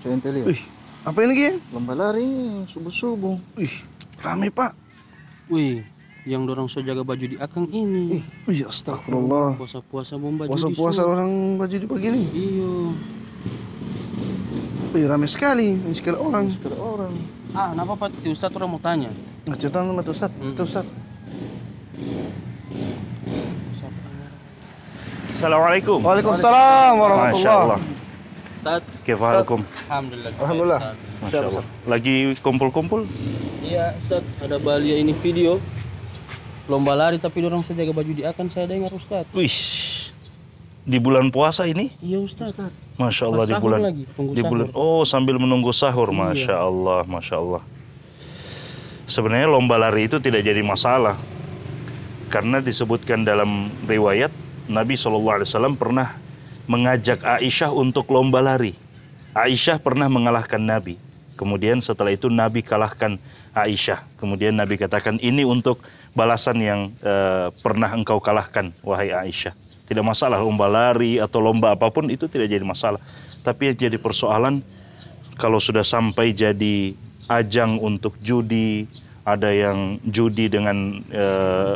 Centil ya? Wih, apa ini Ki? Ya? Lomba lari, subuh-subuh. Wih, rame Pak. Wih, yang dorong saya jaga baju di akang ini. Iya, astagfirullah. Puasa-puasa bom baju Puasa-puasa orang baju di pagi ini. Iya. Wih, rame sekali, rame sekali orang. sekali orang. Ah, kenapa Pak Ti Ustadz orang mau tanya? Nah, cerita sama Ti Ustadz, hmm. Assalamualaikum. Waalaikumsalam warahmatullahi wabarakatuh. Ustaz. Kepala hukum. Alhamdulillah. Alhamdulillah. Masya Allah. Lagi kumpul-kumpul? Iya Ustaz, ada balia ini video. Lomba lari tapi orang sudah jaga baju dia kan saya dengar Ustaz. Wih. Di bulan puasa ini? Iya Ustaz. Ustaz. Masya Allah di bulan lagi, di bulan sahur. oh sambil menunggu sahur iya. masya iya. Allah masya Allah sebenarnya lomba lari itu tidak jadi masalah karena disebutkan dalam riwayat Nabi saw pernah mengajak Aisyah untuk lomba lari. Aisyah pernah mengalahkan Nabi. Kemudian setelah itu Nabi kalahkan Aisyah. Kemudian Nabi katakan ini untuk balasan yang e, pernah engkau kalahkan wahai Aisyah. Tidak masalah lomba lari atau lomba apapun itu tidak jadi masalah. Tapi yang jadi persoalan kalau sudah sampai jadi ajang untuk judi, ada yang judi dengan e,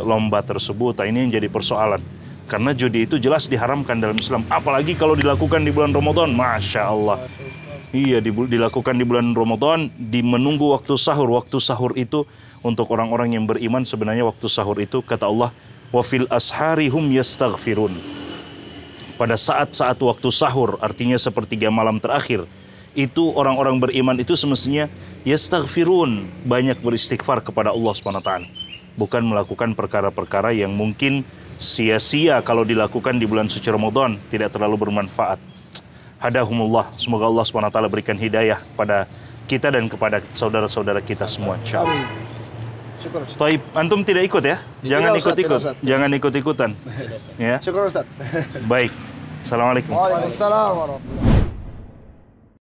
lomba tersebut, nah ini yang jadi persoalan. Karena judi itu jelas diharamkan dalam Islam. Apalagi kalau dilakukan di bulan Ramadan. Masya Allah. Iya, dilakukan di bulan Ramadan, di menunggu waktu sahur. Waktu sahur itu untuk orang-orang yang beriman sebenarnya waktu sahur itu kata Allah, wafil ashari hum yastaghfirun. Pada saat-saat waktu sahur, artinya sepertiga malam terakhir, itu orang-orang beriman itu semestinya yastaghfirun, banyak beristighfar kepada Allah swt bukan melakukan perkara-perkara yang mungkin sia-sia kalau dilakukan di bulan suci Ramadan, tidak terlalu bermanfaat. Hadahumullah, semoga Allah SWT berikan hidayah kepada kita dan kepada saudara-saudara kita semua. Amin. Syukur. Taib, antum tidak ikut ya? Jangan ikut-ikut. Jangan ikut-ikutan. Ya. Syukur Ustaz. Baik. Assalamualaikum. Waalaikumsalam warahmatullahi